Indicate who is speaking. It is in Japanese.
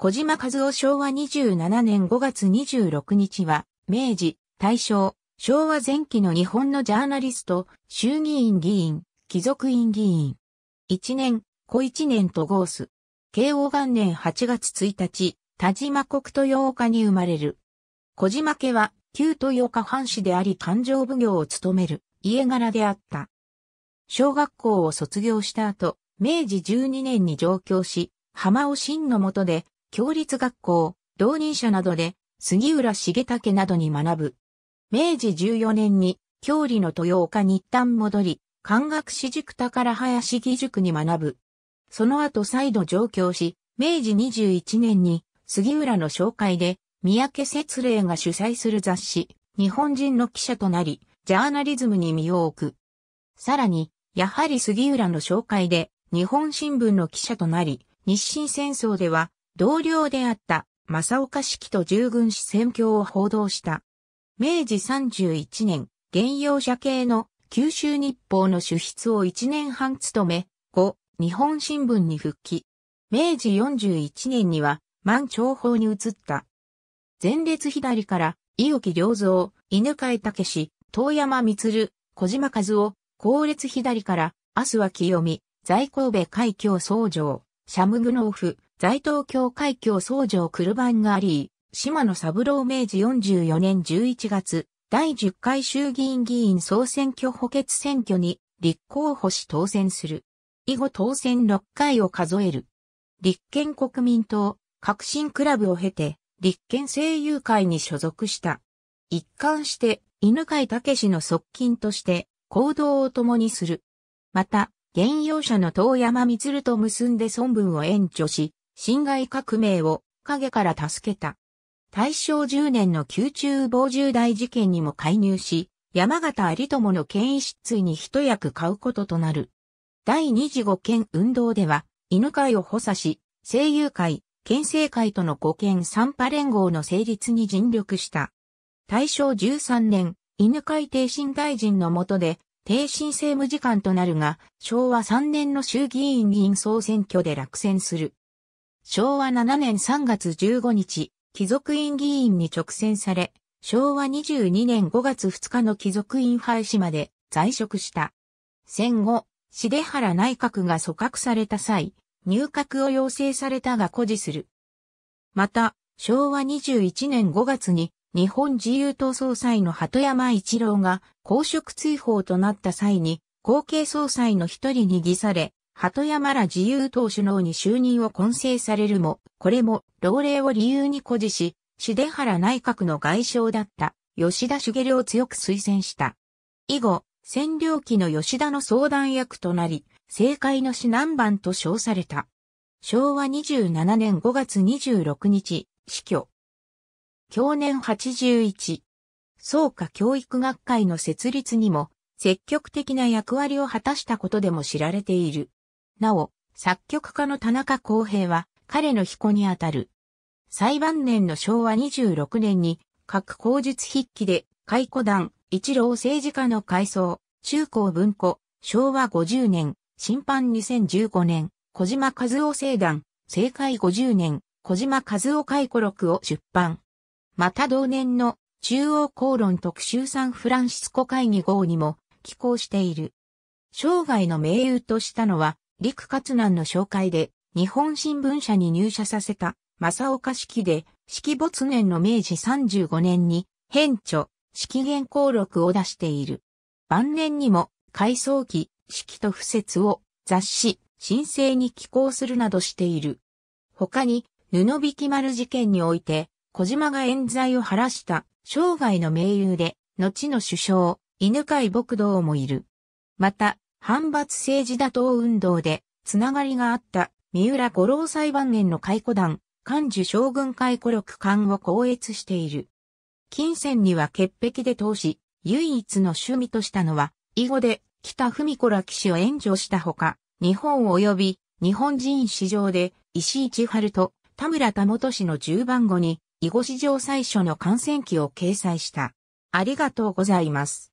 Speaker 1: 小島和夫昭和27年5月26日は、明治、大正、昭和前期の日本のジャーナリスト、衆議院議員、貴族院議員。一年、小一年とゴース。慶応元年8月1日、田島国八日に生まれる。小島家は、旧豊岡藩士であり勘定奉行を務める家柄であった。小学校を卒業した後、明治12年に上京し、浜尾真の下で共立学校、同任者などで、杉浦重武などに学ぶ。明治14年に、郷里の豊岡に一旦戻り、漢学士塾宝林義塾に学ぶ。その後再度上京し、明治21年に、杉浦の紹介で、三宅節霊が主催する雑誌、日本人の記者となり、ジャーナリズムに身を置く。さらに、やはり杉浦の紹介で、日本新聞の記者となり、日清戦争では、同僚であった正岡式と従軍史戦況を報道した。明治31年、現用者系の九州日報の主筆を1年半務め、後、日本新聞に復帰。明治41年には満長法に移った。前列左から伊予木良造、犬飼武史、遠山光、小島和夫、後列左から、明日は清美、在神戸海峡総城。シャムグノーフ、在東京海峡総城クルバンガーリー、島野三郎明治44年11月、第10回衆議院議員総選挙補欠選挙に立候補し当選する。以後当選6回を数える。立憲国民党、革新クラブを経て、立憲政友会に所属した。一貫して、犬飼武の側近として、行動を共にする。また、現用者の遠山光と結んで孫文を援助し、侵害革命を影から助けた。大正10年の宮中防重大事件にも介入し、山形有友の権威失墜に一役買うこととなる。第二次五権運動では、犬会を補佐し、声優会、県政会との五権三派連合の成立に尽力した。大正13年、犬会帝新大臣の下で、低申政務時間となるが、昭和3年の衆議院議員総選挙で落選する。昭和7年3月15日、貴族院議員に直選され、昭和22年5月2日の貴族院廃止まで在職した。戦後、重原内閣が組閣された際、入閣を要請されたが誇示する。また、昭和21年5月に日本自由党総裁の鳩山一郎が公職追放となった際に、後継総裁の一人に偽され、鳩山ら自由党首脳に就任を混成されるも、これも老齢を理由に誇示し、シ出原内閣の外相だった吉田茂を強く推薦した。以後、占領期の吉田の相談役となり、政界の指南番と称された。昭和27年5月26日、死去。去年81。創価教育学会の設立にも積極的な役割を果たしたことでも知られている。なお、作曲家の田中康平は彼の彦にあたる。最晩年の昭和26年に、各口述筆記で、解雇団、一郎政治家の改装、中高文庫、昭和50年、審判2015年、小島和夫正団、政界50年、小島和夫解雇録を出版。また同年の中央公論特集サンフランシスコ会議号にも寄稿している。生涯の盟友としたのは、陸活難の紹介で日本新聞社に入社させた正岡式で、式没年の明治35年に、編著、式原稿録を出している。晩年にも、回想記、式と付説を雑誌、申請に寄稿するなどしている。他に、布引丸事件において、小島が冤罪を晴らした生涯の盟友で、後の首相、犬飼牧道もいる。また、反発政治打倒運動で、つながりがあった、三浦五郎裁判年の解雇団、漢樹将軍解雇録官を公閲している。金銭には潔癖で通し、唯一の趣味としたのは、囲碁で北文子ら騎士を援助したほか、日本及び日本人史上で石井千春と田村田元氏の十番後に囲碁史上最初の感染記を掲載した。ありがとうございます。